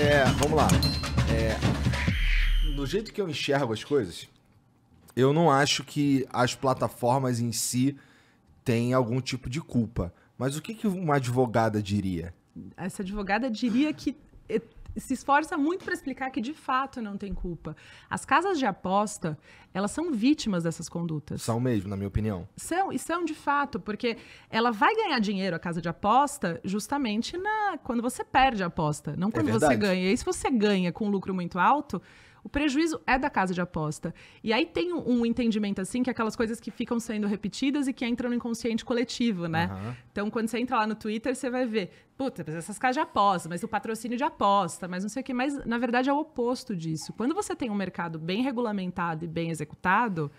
É, vamos lá. É, do jeito que eu enxergo as coisas, eu não acho que as plataformas em si têm algum tipo de culpa. Mas o que, que uma advogada diria? Essa advogada diria que se esforça muito para explicar que de fato não tem culpa. As casas de aposta, elas são vítimas dessas condutas. São mesmo, na minha opinião. São, e são de fato, porque ela vai ganhar dinheiro a casa de aposta justamente na quando você perde a aposta, não é quando é você ganha. E aí, se você ganha com um lucro muito alto, o prejuízo é da casa de aposta. E aí tem um entendimento assim, que é aquelas coisas que ficam sendo repetidas e que entram no inconsciente coletivo, né? Uhum. Então, quando você entra lá no Twitter, você vai ver, puta, essas casas de aposta, mas o patrocínio de aposta, mas não sei o que. Mas, na verdade, é o oposto disso. Quando você tem um mercado bem regulamentado e bem executado,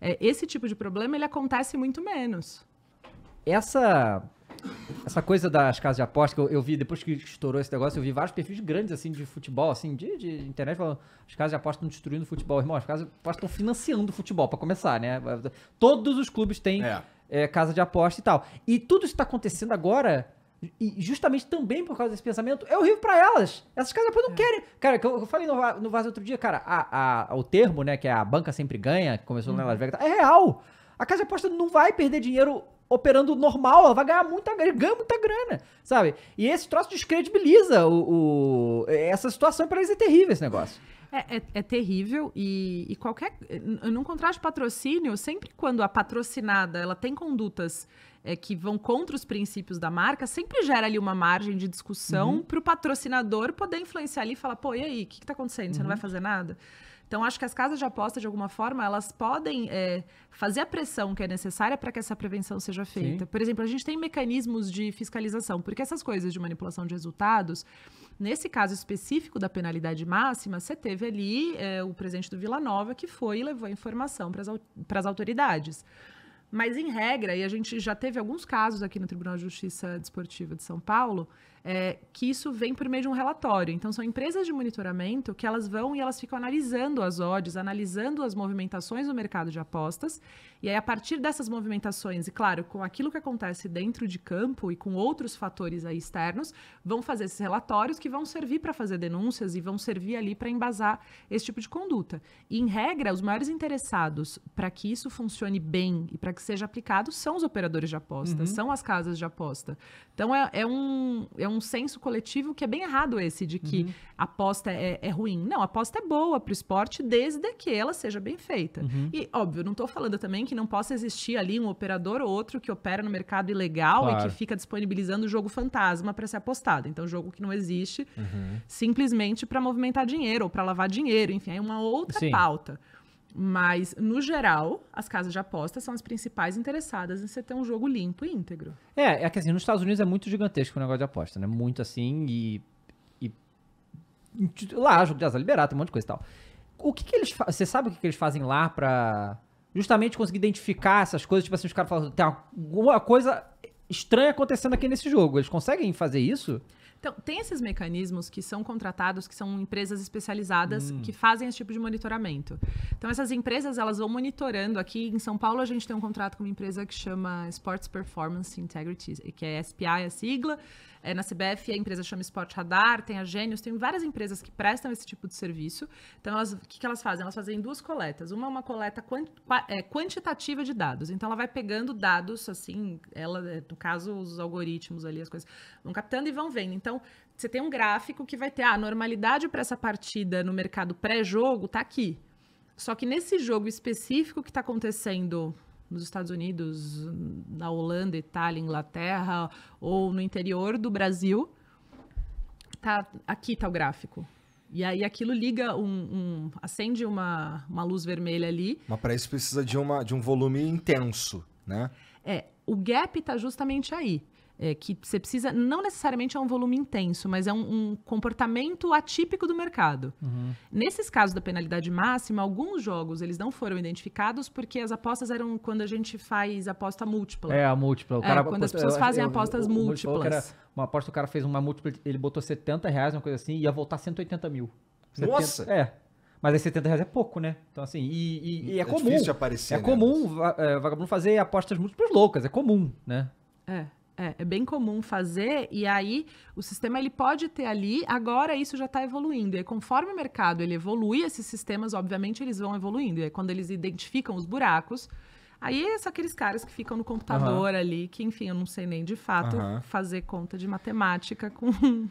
é, esse tipo de problema ele acontece muito menos. Essa essa coisa das casas de aposta, que eu, eu, vi, depois que estourou esse negócio, eu vi vários perfis grandes, assim, de futebol, assim, de, de internet, falando as casas de aposta estão destruindo o futebol. Irmão, as casas de aposta estão financiando o futebol, para começar, né? Todos os clubes têm é. É, casa de aposta e tal. E tudo isso está acontecendo agora e justamente também por causa desse pensamento, é horrível para elas. Essas casas aposta não é. querem. Cara, que eu, falei no, no Vaz outro dia, cara, a, a, o termo, né, que é a banca sempre ganha, que começou uhum. na Las Vegas, é real. A casa de aposta não vai perder dinheiro operando normal, ela vai ganhar muita grana, ganha muita grana, sabe? E esse troço descredibiliza o, o essa situação, para eles é terrível esse negócio. É, é, é, terrível e, e qualquer. Num contrato de patrocínio, sempre quando a patrocinada ela tem condutas é, que vão contra os princípios da marca, sempre gera ali uma margem de discussão uhum. para o patrocinador poder influenciar ali e falar, pô, e aí, o que, está acontecendo? Você uhum. não vai uhum. fazer nada? Então, acho que as casas de aposta, de alguma forma, elas podem é, fazer a pressão que é necessária para que essa prevenção seja feita. Sim. Por exemplo, a gente tem mecanismos de fiscalização, porque essas coisas de manipulação de resultados, nesse caso específico da penalidade máxima, você teve ali é, o presidente do Vila Nova que foi e levou a informação para as autoridades. Mas, em regra, e a gente já teve alguns casos aqui no Tribunal de Justiça Desportiva de São Paulo, é, que isso vem por meio de um relatório. Então, são empresas de monitoramento que elas vão e elas ficam analisando as odds, analisando as movimentações no mercado de apostas. E aí, a partir dessas movimentações, e claro, com aquilo que acontece dentro de campo e com outros fatores aí externos, vão fazer esses relatórios que vão servir para fazer denúncias e vão servir ali para embasar esse tipo de conduta. E, em regra, os maiores interessados para que isso funcione bem e para que seja aplicado são os operadores de apostas, uhum. são as casas de aposta. Então, é, é um, é um um senso coletivo que é bem errado esse, de que uhum. aposta é, é, ruim. Não, aposta é boa para o esporte desde que ela seja bem feita. Uhum. E, óbvio, não estou falando também que não possa existir ali um operador ou outro que opera no mercado ilegal claro. e que fica disponibilizando o jogo fantasma para ser apostado. Então, jogo que não existe uhum. simplesmente para movimentar dinheiro ou para lavar dinheiro, enfim, é uma outra Sim. pauta. Mas, no geral, as casas de aposta são as principais interessadas em você ter um jogo limpo e íntegro. É, é que assim, nos Estados Unidos é muito gigantesco o negócio de aposta, né? Muito assim, e. e lá, jogo de azar liberado, tem um monte de coisa e tal. O que, que eles Você sabe o que, que eles fazem lá pra justamente conseguir identificar essas coisas? Tipo assim, os caras falam, tem alguma coisa estranha acontecendo aqui nesse jogo. Eles conseguem fazer isso? Então, tem esses mecanismos que são contratados, que são empresas especializadas hum. que fazem esse tipo de monitoramento. Então, essas empresas, elas vão monitorando. Aqui em São Paulo, a gente tem um contrato com uma empresa que chama Sports Performance Integrity, que é SPI é a sigla. É, na CBF, a empresa chama Sport Radar, tem a Gênios, tem várias empresas que prestam esse tipo de serviço. Então, o que, que elas fazem? Elas fazem duas coletas. Uma é uma coleta quant, é, quantitativa de dados. Então, ela vai pegando dados, assim, ela, no é, caso, os algoritmos ali, as coisas vão captando e vão vendo. Então, você tem um gráfico que vai ter ah, a normalidade para essa partida no mercado pré-jogo tá aqui. Só que nesse jogo específico que está acontecendo nos Estados Unidos, na Holanda, Itália, Inglaterra ou no interior do Brasil, tá aqui tá o gráfico. E aí aquilo liga um, um acende uma, uma luz vermelha ali. Mas para isso precisa de, uma, de um volume intenso, né? É, o gap está justamente aí. É, que você precisa, não necessariamente é um volume intenso, mas é um, um comportamento atípico do mercado. Uhum. Nesses casos da penalidade máxima, alguns jogos eles não foram identificados porque as apostas eram quando a gente faz aposta múltipla. É, a múltipla. O é, cara, é, quando as pessoas fazem eu, apostas eu, múltiplas. uma aposta, o cara fez uma múltipla, ele botou 70 reais, uma coisa assim, e ia voltar 180 mil. 70, Nossa! É. Mas aí 70 reais é pouco, né? Então, assim, e, e, e é, é, comum. Difícil aparecer, é né? comum é, vagabundo fazer apostas múltiplas loucas, é comum, né? É. É, é bem comum fazer e aí o sistema ele pode ter ali, agora isso já está evoluindo. E aí, conforme o mercado ele evolui, esses sistemas obviamente eles vão evoluindo. E aí, quando eles identificam os buracos, Aí é são aqueles caras que ficam no computador uhum. ali, que, enfim, eu não sei nem de fato uhum. fazer conta de matemática com.